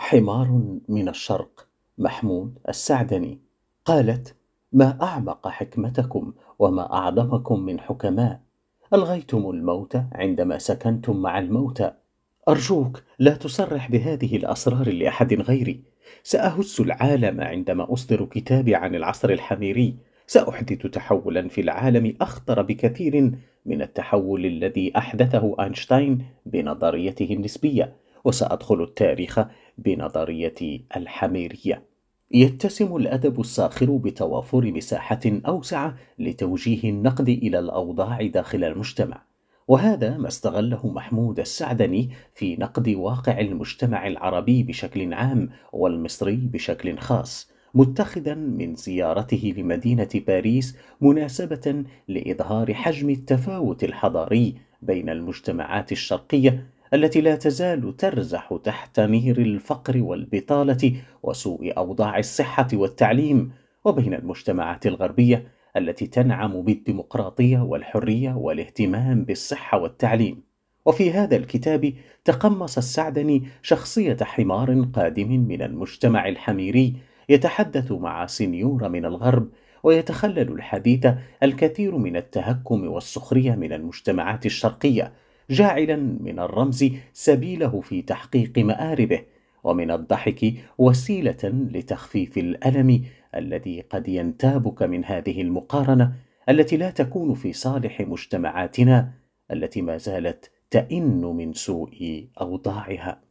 حمار من الشرق محمود السعدني قالت ما اعمق حكمتكم وما اعظمكم من حكماء الغيتم الموت عندما سكنتم مع الموتى ارجوك لا تصرح بهذه الاسرار لاحد غيري ساهز العالم عندما اصدر كتابي عن العصر الحميري ساحدث تحولا في العالم اخطر بكثير من التحول الذي احدثه اينشتاين بنظريته النسبيه وسأدخل التاريخ بنظرية الحميرية يتسم الأدب الساخر بتوافر مساحة أوسع لتوجيه النقد إلى الأوضاع داخل المجتمع وهذا ما استغله محمود السعدني في نقد واقع المجتمع العربي بشكل عام والمصري بشكل خاص متخذا من زيارته لمدينة باريس مناسبة لإظهار حجم التفاوت الحضاري بين المجتمعات الشرقية التي لا تزال ترزح تحت نير الفقر والبطاله وسوء اوضاع الصحه والتعليم وبين المجتمعات الغربيه التي تنعم بالديمقراطيه والحريه والاهتمام بالصحه والتعليم وفي هذا الكتاب تقمص السعدني شخصيه حمار قادم من المجتمع الحميري يتحدث مع سنيوره من الغرب ويتخلل الحديث الكثير من التهكم والسخريه من المجتمعات الشرقيه جاعلا من الرمز سبيله في تحقيق مآربه ومن الضحك وسيلة لتخفيف الألم الذي قد ينتابك من هذه المقارنة التي لا تكون في صالح مجتمعاتنا التي ما زالت تئن من سوء أوضاعها